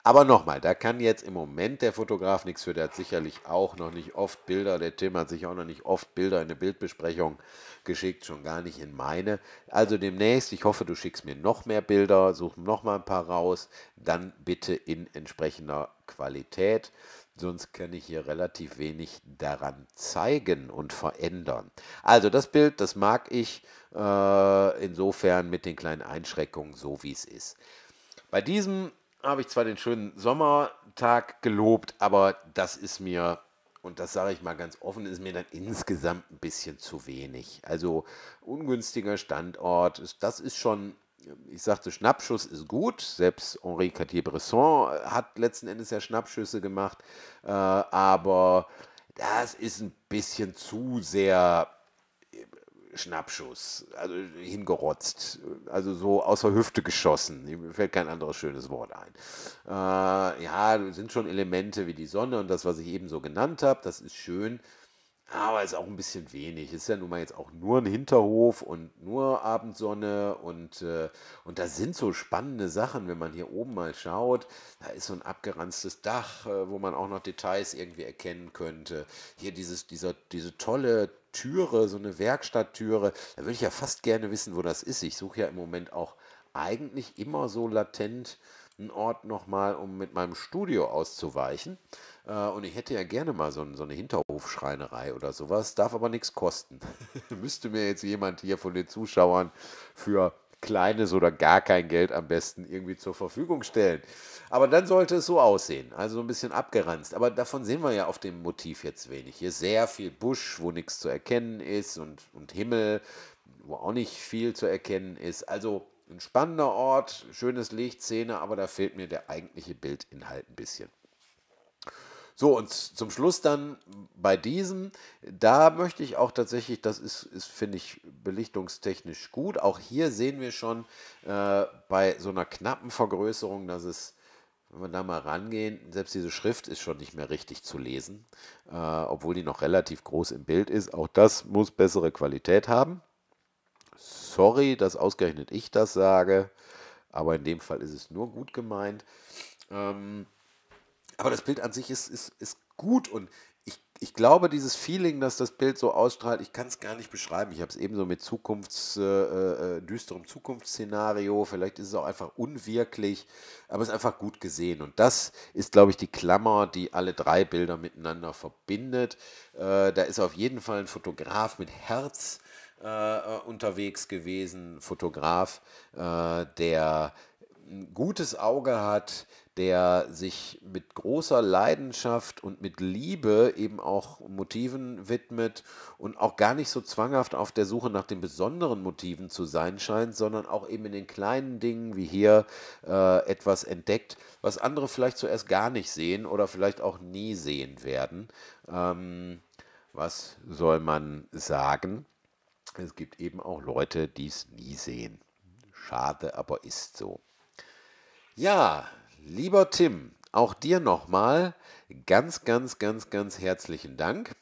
Aber nochmal, da kann jetzt im Moment der Fotograf nichts für. Der hat sicherlich auch noch nicht oft Bilder, der Tim hat sich auch noch nicht oft Bilder in eine Bildbesprechung geschickt, schon gar nicht in meine. Also demnächst, ich hoffe, du schickst mir noch mehr Bilder, such noch mal ein paar raus, dann bitte in entsprechender Qualität sonst kann ich hier relativ wenig daran zeigen und verändern. Also das Bild, das mag ich äh, insofern mit den kleinen Einschränkungen so, wie es ist. Bei diesem habe ich zwar den schönen Sommertag gelobt, aber das ist mir, und das sage ich mal ganz offen, ist mir dann insgesamt ein bisschen zu wenig. Also ungünstiger Standort, das ist schon ich sagte, Schnappschuss ist gut. Selbst Henri Cartier-Bresson äh, hat letzten Endes ja Schnappschüsse gemacht. Äh, aber das ist ein bisschen zu sehr äh, Schnappschuss, also hingerotzt, also so außer Hüfte geschossen. Mir fällt kein anderes schönes Wort ein. Äh, ja, sind schon Elemente wie die Sonne und das, was ich eben so genannt habe, das ist schön aber ist auch ein bisschen wenig. Ist ja nun mal jetzt auch nur ein Hinterhof und nur Abendsonne und, äh, und da sind so spannende Sachen, wenn man hier oben mal schaut. Da ist so ein abgeranztes Dach, äh, wo man auch noch Details irgendwie erkennen könnte. Hier dieses, dieser, diese tolle Türe, so eine Werkstatttüre. Da würde ich ja fast gerne wissen, wo das ist. Ich suche ja im Moment auch eigentlich immer so latent einen Ort nochmal, um mit meinem Studio auszuweichen. Äh, und ich hätte ja gerne mal so, so eine Hinterhofschreinerei oder sowas, darf aber nichts kosten. Müsste mir jetzt jemand hier von den Zuschauern für kleines oder gar kein Geld am besten irgendwie zur Verfügung stellen. Aber dann sollte es so aussehen, also ein bisschen abgeranzt. Aber davon sehen wir ja auf dem Motiv jetzt wenig. Hier sehr viel Busch, wo nichts zu erkennen ist und, und Himmel, wo auch nicht viel zu erkennen ist. Also ein spannender Ort, schönes Licht, Szene, aber da fehlt mir der eigentliche Bildinhalt ein bisschen. So, und zum Schluss dann bei diesem, da möchte ich auch tatsächlich, das ist, ist finde ich, belichtungstechnisch gut. Auch hier sehen wir schon äh, bei so einer knappen Vergrößerung, dass es, wenn wir da mal rangehen, selbst diese Schrift ist schon nicht mehr richtig zu lesen, äh, obwohl die noch relativ groß im Bild ist. Auch das muss bessere Qualität haben sorry, dass ausgerechnet ich das sage, aber in dem Fall ist es nur gut gemeint. Ähm, aber das Bild an sich ist, ist, ist gut und ich, ich glaube, dieses Feeling, dass das Bild so ausstrahlt, ich kann es gar nicht beschreiben. Ich habe es ebenso mit Zukunfts, äh, äh, äh, düsterem Zukunftsszenario, vielleicht ist es auch einfach unwirklich, aber es ist einfach gut gesehen. Und das ist, glaube ich, die Klammer, die alle drei Bilder miteinander verbindet. Äh, da ist auf jeden Fall ein Fotograf mit Herz, äh, unterwegs gewesen, Fotograf, äh, der ein gutes Auge hat, der sich mit großer Leidenschaft und mit Liebe eben auch Motiven widmet und auch gar nicht so zwanghaft auf der Suche nach den besonderen Motiven zu sein scheint, sondern auch eben in den kleinen Dingen wie hier äh, etwas entdeckt, was andere vielleicht zuerst gar nicht sehen oder vielleicht auch nie sehen werden. Ähm, was soll man sagen? Es gibt eben auch Leute, die es nie sehen. Schade, aber ist so. Ja, lieber Tim, auch dir nochmal ganz, ganz, ganz, ganz herzlichen Dank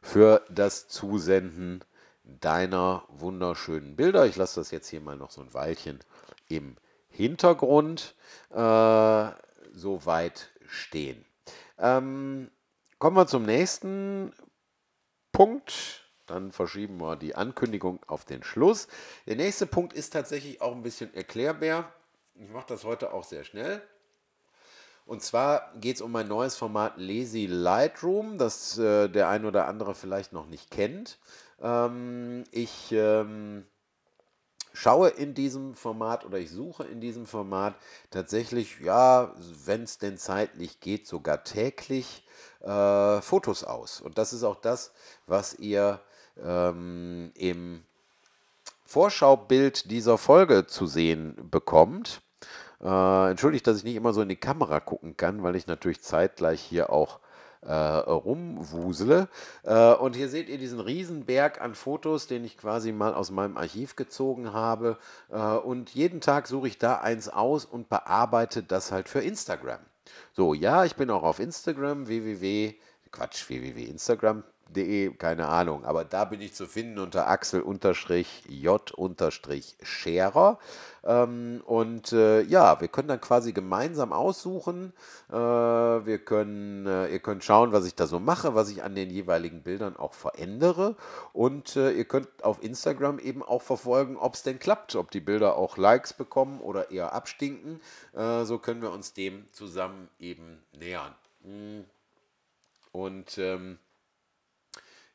für das Zusenden deiner wunderschönen Bilder. Ich lasse das jetzt hier mal noch so ein Weilchen im Hintergrund äh, so weit stehen. Ähm, kommen wir zum nächsten Punkt. Dann verschieben wir die Ankündigung auf den Schluss. Der nächste Punkt ist tatsächlich auch ein bisschen erklärbar. Ich mache das heute auch sehr schnell. Und zwar geht es um mein neues Format Lazy Lightroom, das äh, der ein oder andere vielleicht noch nicht kennt. Ähm, ich ähm, schaue in diesem Format oder ich suche in diesem Format tatsächlich, ja, wenn es denn zeitlich geht, sogar täglich äh, Fotos aus. Und das ist auch das, was ihr ähm, im Vorschaubild dieser Folge zu sehen bekommt. Äh, entschuldigt, dass ich nicht immer so in die Kamera gucken kann, weil ich natürlich zeitgleich hier auch äh, rumwusele. Äh, und hier seht ihr diesen Riesenberg an Fotos, den ich quasi mal aus meinem Archiv gezogen habe. Äh, und jeden Tag suche ich da eins aus und bearbeite das halt für Instagram. So, ja, ich bin auch auf Instagram, www. Quatsch, www. De, keine Ahnung. Aber da bin ich zu finden unter Axel-J-Scherer. Ähm, und äh, ja, wir können dann quasi gemeinsam aussuchen. Äh, wir können, äh, ihr könnt schauen, was ich da so mache, was ich an den jeweiligen Bildern auch verändere. Und ihr könnt auf Instagram eben auch verfolgen, ob es denn klappt, ob die Bilder auch Likes bekommen oder eher abstinken. so können wir uns dem zusammen eben nähern. Und ähm,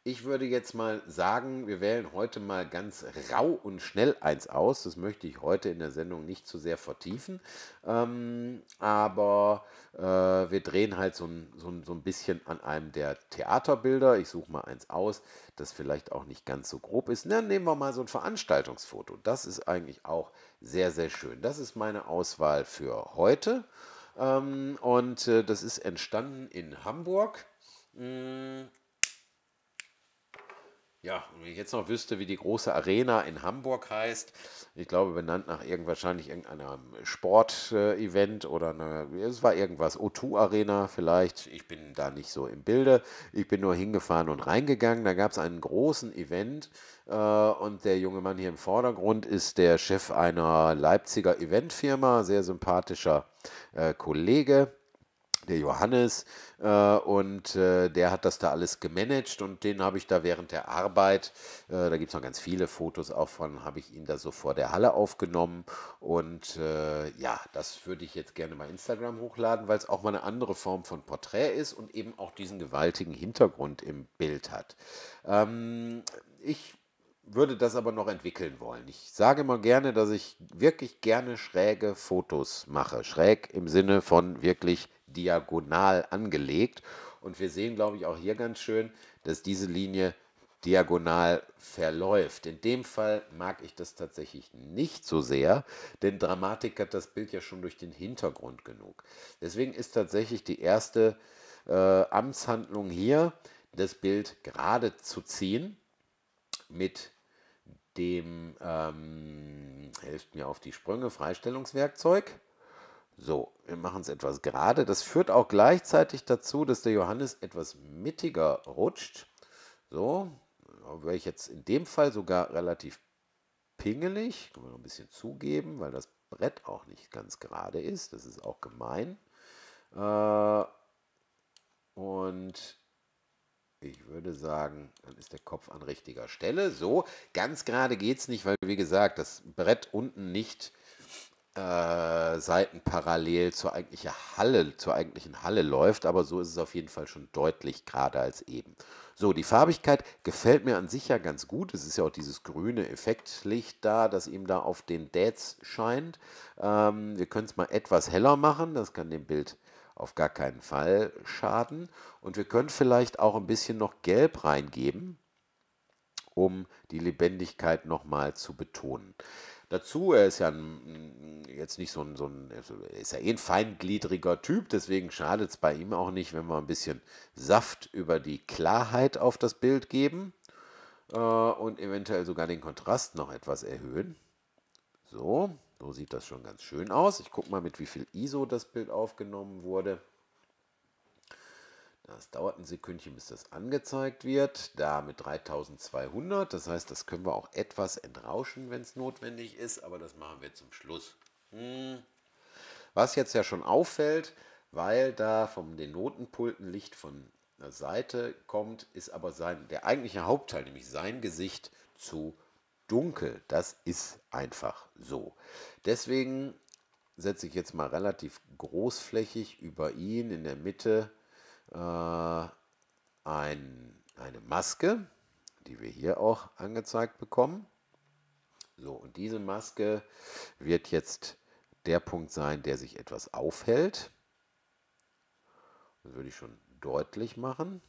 ich würde jetzt mal sagen, wir wählen heute mal ganz rau und schnell eins aus. Das möchte ich heute in der Sendung nicht zu sehr vertiefen. Ähm, aber äh, wir drehen halt so ein, so, ein, so ein bisschen an einem der Theaterbilder. Ich suche mal eins aus, das vielleicht auch nicht ganz so grob ist. Dann nehmen wir mal so ein Veranstaltungsfoto. Das ist eigentlich auch sehr, sehr schön. Das ist meine Auswahl für heute. Ähm, und äh, das ist entstanden in Hamburg. Mmh ja, und wenn ich jetzt noch wüsste, wie die große Arena in Hamburg heißt, ich glaube, benannt nach irgend, wahrscheinlich irgendeinem ähm, Sportevent äh, oder eine, es war irgendwas, O2 Arena vielleicht. Ich bin da nicht so im Bilde. Ich bin nur hingefahren und reingegangen. Da gab es einen großen Event äh, und der junge Mann hier im Vordergrund ist der Chef einer Leipziger Eventfirma, sehr sympathischer äh, Kollege der Johannes äh, und äh, der hat das da alles gemanagt und den habe ich da während der Arbeit, äh, da gibt es noch ganz viele Fotos auch von, habe ich ihn da so vor der Halle aufgenommen und äh, ja, das würde ich jetzt gerne mal Instagram hochladen, weil es auch mal eine andere Form von Porträt ist und eben auch diesen gewaltigen Hintergrund im Bild hat. Ähm, ich würde das aber noch entwickeln wollen. Ich sage mal gerne, dass ich wirklich gerne schräge Fotos mache. Schräg im Sinne von wirklich diagonal angelegt. Und wir sehen, glaube ich, auch hier ganz schön, dass diese Linie diagonal verläuft. In dem Fall mag ich das tatsächlich nicht so sehr, denn Dramatik hat das Bild ja schon durch den Hintergrund genug. Deswegen ist tatsächlich die erste äh, Amtshandlung hier, das Bild gerade zu ziehen mit dem, ähm, helft mir auf die Sprünge, Freistellungswerkzeug. So, wir machen es etwas gerade. Das führt auch gleichzeitig dazu, dass der Johannes etwas mittiger rutscht. So, wäre ich jetzt in dem Fall sogar relativ pingelig. Können wir noch ein bisschen zugeben, weil das Brett auch nicht ganz gerade ist. Das ist auch gemein. Äh, und ich würde sagen, dann ist der Kopf an richtiger Stelle. So, ganz gerade geht es nicht, weil, wie gesagt, das Brett unten nicht äh, Seiten parallel zur eigentlichen Halle, zur eigentlichen Halle läuft, aber so ist es auf jeden Fall schon deutlich gerade als eben. So, die Farbigkeit gefällt mir an sich ja ganz gut. Es ist ja auch dieses grüne Effektlicht da, das ihm da auf den Dads scheint. Ähm, wir können es mal etwas heller machen, das kann dem Bild auf gar keinen Fall schaden. Und wir können vielleicht auch ein bisschen noch Gelb reingeben, um die Lebendigkeit nochmal zu betonen dazu. Er ist ja ein, jetzt nicht so ein, so ein, also ist ja eh ein feingliedriger Typ, deswegen schadet es bei ihm auch nicht, wenn wir ein bisschen Saft über die Klarheit auf das Bild geben äh, und eventuell sogar den Kontrast noch etwas erhöhen. So, so sieht das schon ganz schön aus. Ich gucke mal, mit wie viel ISO das Bild aufgenommen wurde. Das dauert ein Sekündchen, bis das angezeigt wird. Da mit 3200, das heißt, das können wir auch etwas entrauschen, wenn es notwendig ist, aber das machen wir zum Schluss. Hm. Was jetzt ja schon auffällt, weil da von den Notenpulten Licht von der Seite kommt, ist aber sein, der eigentliche Hauptteil, nämlich sein Gesicht, zu dunkel. Das ist einfach so. Deswegen setze ich jetzt mal relativ großflächig über ihn in der Mitte äh, ein, eine Maske, die wir hier auch angezeigt bekommen. So, und diese Maske wird jetzt der Punkt sein, der sich etwas aufhält. Das würde ich schon deutlich machen.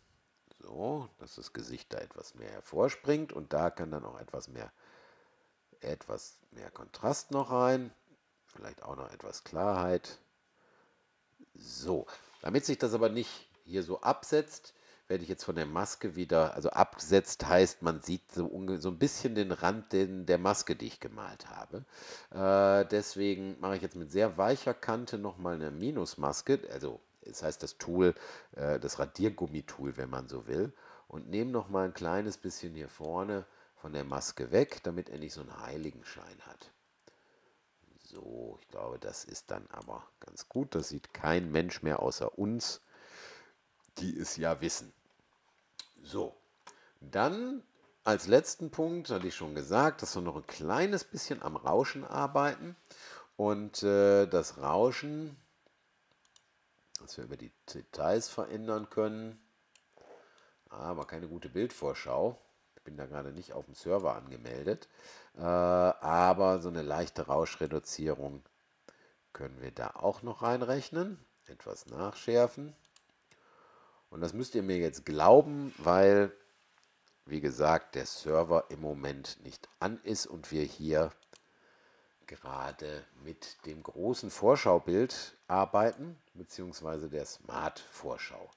So, dass das Gesicht da etwas mehr hervorspringt und da kann dann auch etwas mehr, etwas mehr Kontrast noch rein. Vielleicht auch noch etwas Klarheit. So, damit sich das aber nicht hier so absetzt, werde ich jetzt von der Maske wieder, also absetzt heißt, man sieht so, so ein bisschen den Rand den, der Maske, die ich gemalt habe. Äh, deswegen mache ich jetzt mit sehr weicher Kante nochmal eine Minusmaske, also das heißt das Tool, äh, das Radiergummitool, wenn man so will, und nehme nochmal ein kleines bisschen hier vorne von der Maske weg, damit er nicht so einen Heiligenschein hat. So, ich glaube, das ist dann aber ganz gut. Das sieht kein Mensch mehr außer uns die es ja wissen. So, dann als letzten Punkt hatte ich schon gesagt, dass wir noch ein kleines bisschen am Rauschen arbeiten. Und äh, das Rauschen, dass wir über die Details verändern können. Aber keine gute Bildvorschau. Ich bin da gerade nicht auf dem Server angemeldet. Äh, aber so eine leichte Rauschreduzierung können wir da auch noch reinrechnen. Etwas nachschärfen. Und das müsst ihr mir jetzt glauben, weil, wie gesagt, der Server im Moment nicht an ist und wir hier gerade mit dem großen Vorschaubild arbeiten, beziehungsweise der Smart-Vorschau.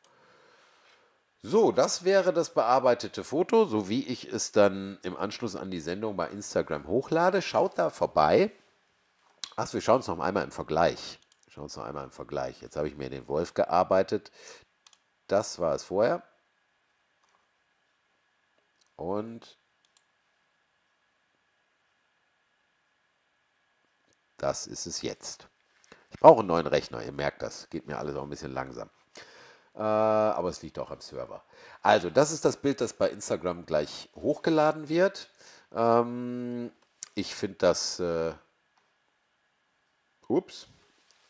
So, das wäre das bearbeitete Foto, so wie ich es dann im Anschluss an die Sendung bei Instagram hochlade. Schaut da vorbei. Achso, wir schauen es noch einmal im Vergleich. Schauen wir uns noch einmal im Vergleich. Jetzt habe ich mir den Wolf gearbeitet. Das war es vorher. Und das ist es jetzt. Ich brauche einen neuen Rechner, ihr merkt das. Geht mir alles auch ein bisschen langsam. Äh, aber es liegt auch am Server. Also, das ist das Bild, das bei Instagram gleich hochgeladen wird. Ähm, ich finde das. Äh, ups.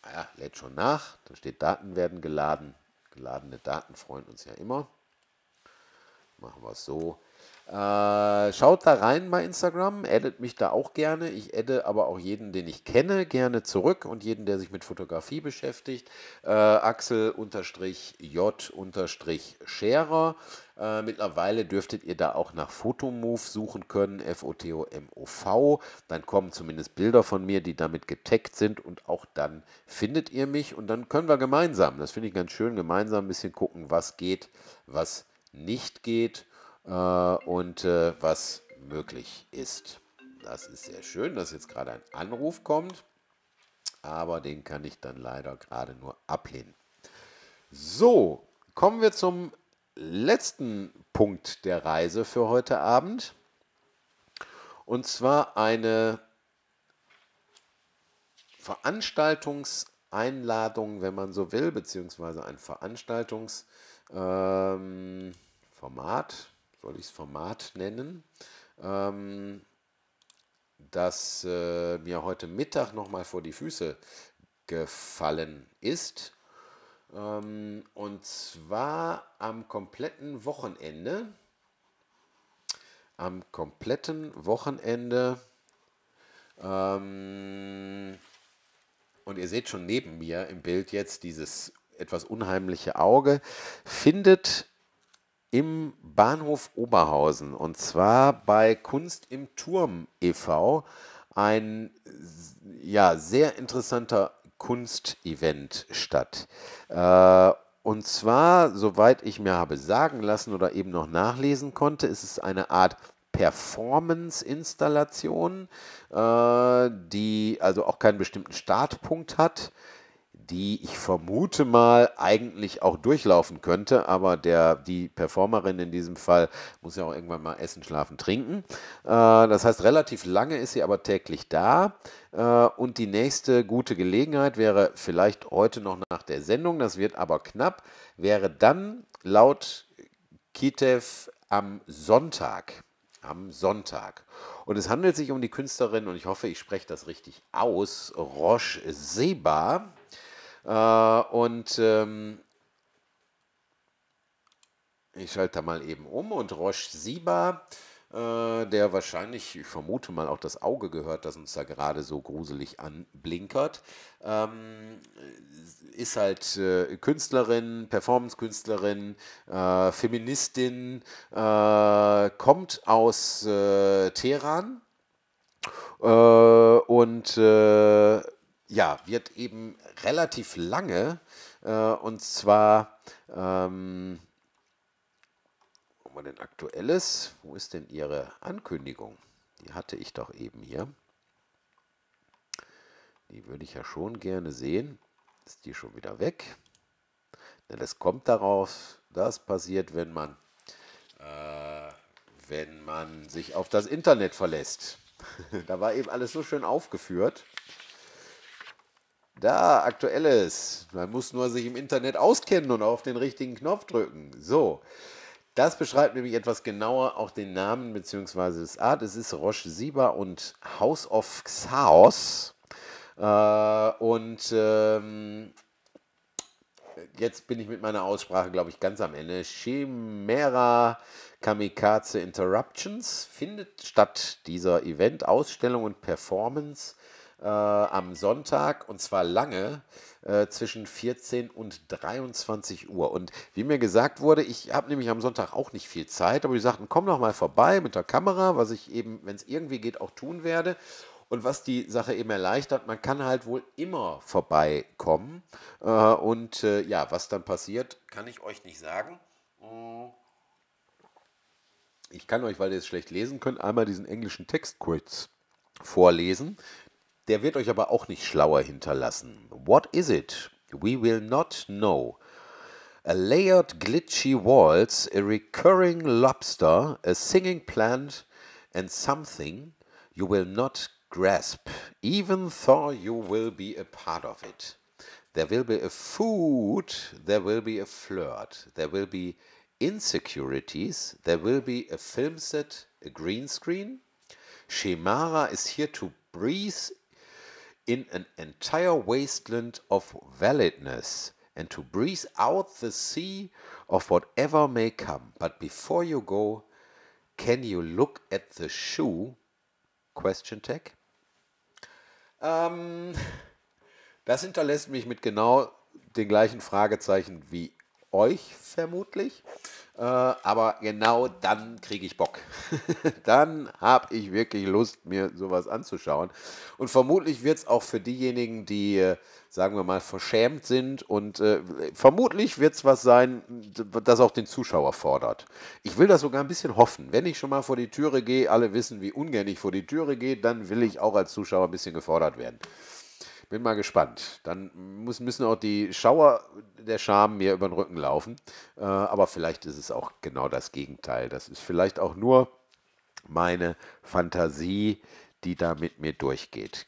Ah ja, lädt schon nach. Da steht, Daten werden geladen. Geladene Daten freuen uns ja immer. Machen wir es so. Äh, schaut da rein bei Instagram, addet mich da auch gerne. Ich adde aber auch jeden, den ich kenne, gerne zurück und jeden, der sich mit Fotografie beschäftigt. Äh, Axel-J-Scherer. Äh, mittlerweile dürftet ihr da auch nach Fotomove suchen können, F-O-T-O-M-O-V. Dann kommen zumindest Bilder von mir, die damit getaggt sind und auch dann findet ihr mich und dann können wir gemeinsam, das finde ich ganz schön, gemeinsam ein bisschen gucken, was geht, was nicht geht äh, und äh, was möglich ist. Das ist sehr schön, dass jetzt gerade ein Anruf kommt, aber den kann ich dann leider gerade nur ablehnen. So, kommen wir zum letzten Punkt der Reise für heute Abend. Und zwar eine Veranstaltungseinladung, wenn man so will, beziehungsweise ein Veranstaltungsformat, ähm, soll ich es Format nennen, ähm, das äh, mir heute Mittag nochmal vor die Füße gefallen ist. Ähm, und zwar am kompletten Wochenende. Am kompletten Wochenende. Ähm, und ihr seht schon neben mir im Bild jetzt dieses etwas unheimliche Auge, findet im Bahnhof Oberhausen und zwar bei Kunst im Turm e.V. ein ja, sehr interessanter Kunstevent statt. Äh, und zwar, soweit ich mir habe sagen lassen oder eben noch nachlesen konnte, ist es eine Art Performance-Installation, äh, die also auch keinen bestimmten Startpunkt hat, die ich vermute mal eigentlich auch durchlaufen könnte, aber der, die Performerin in diesem Fall muss ja auch irgendwann mal essen, schlafen, trinken. Äh, das heißt, relativ lange ist sie aber täglich da. Äh, und die nächste gute Gelegenheit wäre vielleicht heute noch nach der Sendung, das wird aber knapp, wäre dann laut Kitev am Sonntag. Am Sonntag. Und es handelt sich um die Künstlerin, und ich hoffe, ich spreche das richtig aus, Roche Seba. Äh, und ähm, ich schalte mal eben um und Roche Siba, äh, der wahrscheinlich, ich vermute mal, auch das Auge gehört, das uns da gerade so gruselig anblinkert, ähm, ist halt äh, Künstlerin, Performance-Künstlerin, äh, Feministin, äh, kommt aus äh, Teheran äh, und ja, wird eben relativ lange. Äh, und zwar, ähm, wo man denn aktuelles? Wo ist denn Ihre Ankündigung? Die hatte ich doch eben hier. Die würde ich ja schon gerne sehen. Ist die schon wieder weg? Denn es kommt darauf, das passiert, wenn man, äh, wenn man sich auf das Internet verlässt. da war eben alles so schön aufgeführt. Da, aktuelles. Man muss nur sich im Internet auskennen und auf den richtigen Knopf drücken. So. Das beschreibt nämlich etwas genauer auch den Namen bzw. das Art. Es ist Roche Siba und House of Chaos. Äh, und ähm, jetzt bin ich mit meiner Aussprache, glaube ich, ganz am Ende. Chimera Kamikaze Interruptions findet statt dieser Event, Ausstellung und Performance äh, am Sonntag und zwar lange äh, zwischen 14 und 23 Uhr. Und wie mir gesagt wurde, ich habe nämlich am Sonntag auch nicht viel Zeit, aber die sagten, komm noch mal vorbei mit der Kamera, was ich eben, wenn es irgendwie geht, auch tun werde. Und was die Sache eben erleichtert, man kann halt wohl immer vorbeikommen. Äh, und äh, ja, was dann passiert, kann ich euch nicht sagen. Hm. Ich kann euch, weil ihr es schlecht lesen könnt, einmal diesen englischen Text kurz vorlesen. Der wird euch aber auch nicht schlauer hinterlassen. What is it? We will not know. A layered glitchy walls, a recurring lobster, a singing plant, and something you will not grasp, even though you will be a part of it. There will be a food, there will be a flirt, there will be insecurities, there will be a film set, a green screen. Shemara is here to breathe in an entire wasteland of validness and to breathe out the sea of whatever may come. But before you go, can you look at the shoe? Question tag. Ähm, das hinterlässt mich mit genau den gleichen Fragezeichen wie euch vermutlich. Äh, aber genau dann kriege ich Bock. dann habe ich wirklich Lust, mir sowas anzuschauen. Und vermutlich wird es auch für diejenigen, die, äh, sagen wir mal, verschämt sind und äh, vermutlich wird es was sein, das auch den Zuschauer fordert. Ich will das sogar ein bisschen hoffen. Wenn ich schon mal vor die Türe gehe, alle wissen, wie ungern ich vor die Türe gehe, dann will ich auch als Zuschauer ein bisschen gefordert werden. Bin mal gespannt. Dann muss, müssen auch die Schauer der Scham mir über den Rücken laufen. Äh, aber vielleicht ist es auch genau das Gegenteil. Das ist vielleicht auch nur meine Fantasie, die da mit mir durchgeht.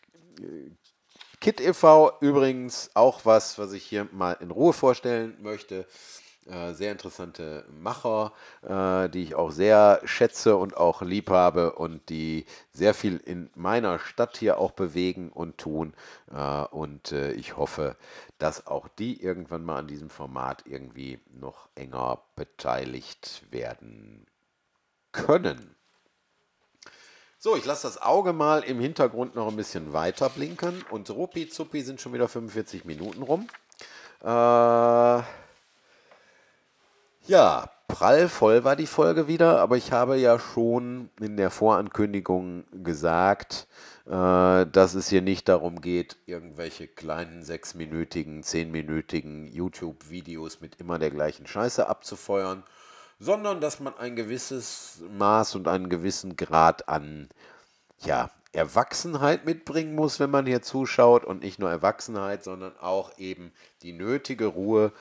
Kit e.V. übrigens auch was, was ich hier mal in Ruhe vorstellen möchte. Äh, sehr interessante Macher, äh, die ich auch sehr schätze und auch lieb habe und die sehr viel in meiner Stadt hier auch bewegen und tun. Äh, und ich hoffe, dass auch die irgendwann mal an diesem Format irgendwie noch enger beteiligt werden können. So, ich lasse das Auge mal im Hintergrund noch ein bisschen weiter blinken und rupi zuppi sind schon wieder 45 Minuten rum. Äh, ja, prallvoll war die Folge wieder, aber ich habe ja schon in der Vorankündigung gesagt, äh, dass es hier nicht darum geht, irgendwelche kleinen sechsminütigen, zehnminütigen YouTube-Videos mit immer der gleichen Scheiße abzufeuern, sondern dass man ein gewisses Maß und einen gewissen Grad an ja, Erwachsenheit mitbringen muss, wenn man hier zuschaut und nicht nur Erwachsenheit, sondern auch eben die nötige Ruhe,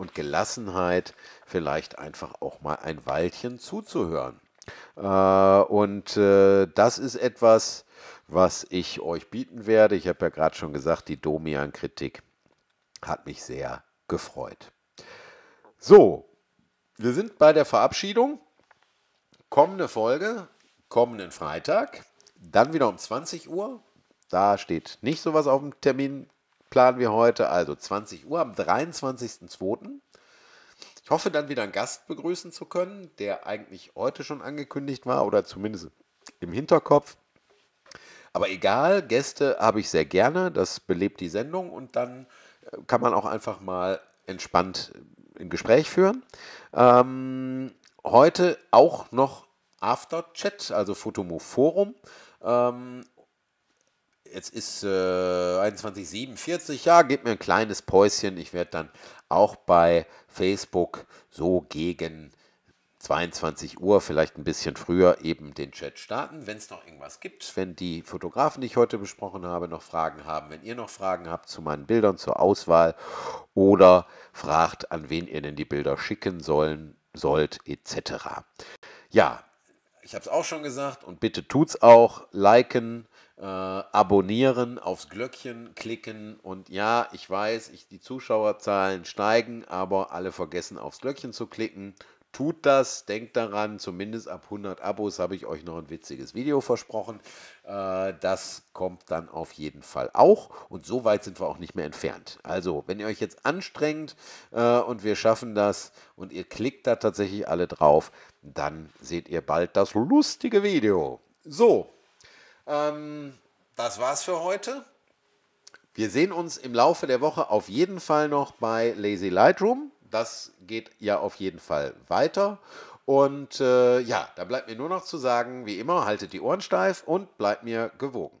und Gelassenheit vielleicht einfach auch mal ein Weilchen zuzuhören. Äh, und äh, das ist etwas, was ich euch bieten werde. Ich habe ja gerade schon gesagt, die Domian-Kritik hat mich sehr gefreut. So, wir sind bei der Verabschiedung. Kommende Folge, kommenden Freitag, dann wieder um 20 Uhr. Da steht nicht sowas auf dem Termin planen wir heute, also 20 Uhr am 23.02. Ich hoffe dann wieder einen Gast begrüßen zu können, der eigentlich heute schon angekündigt war oder zumindest im Hinterkopf. Aber egal, Gäste habe ich sehr gerne, das belebt die Sendung und dann äh, kann man auch einfach mal entspannt äh, ein Gespräch führen. Ähm, heute auch noch After Chat, also Fotomo Forum. Ähm, Jetzt ist äh, 21,47. Ja, gib mir ein kleines Päuschen. Ich werde dann auch bei Facebook so gegen 22 Uhr, vielleicht ein bisschen früher, eben den Chat starten. Wenn es noch irgendwas gibt, wenn die Fotografen, die ich heute besprochen habe, noch Fragen haben, wenn ihr noch Fragen habt zu meinen Bildern, zur Auswahl oder fragt, an wen ihr denn die Bilder schicken sollen, sollt, etc. Ja, ich habe es auch schon gesagt und bitte tut's auch. Liken, äh, abonnieren, aufs Glöckchen klicken und ja, ich weiß, ich, die Zuschauerzahlen steigen, aber alle vergessen aufs Glöckchen zu klicken. Tut das, denkt daran, zumindest ab 100 Abos habe ich euch noch ein witziges Video versprochen. Äh, das kommt dann auf jeden Fall auch und so weit sind wir auch nicht mehr entfernt. Also, wenn ihr euch jetzt anstrengt äh, und wir schaffen das und ihr klickt da tatsächlich alle drauf, dann seht ihr bald das lustige Video. So, ähm, das war's für heute. Wir sehen uns im Laufe der Woche auf jeden Fall noch bei Lazy Lightroom. Das geht ja auf jeden Fall weiter. Und äh, ja, da bleibt mir nur noch zu sagen, wie immer, haltet die Ohren steif und bleibt mir gewogen.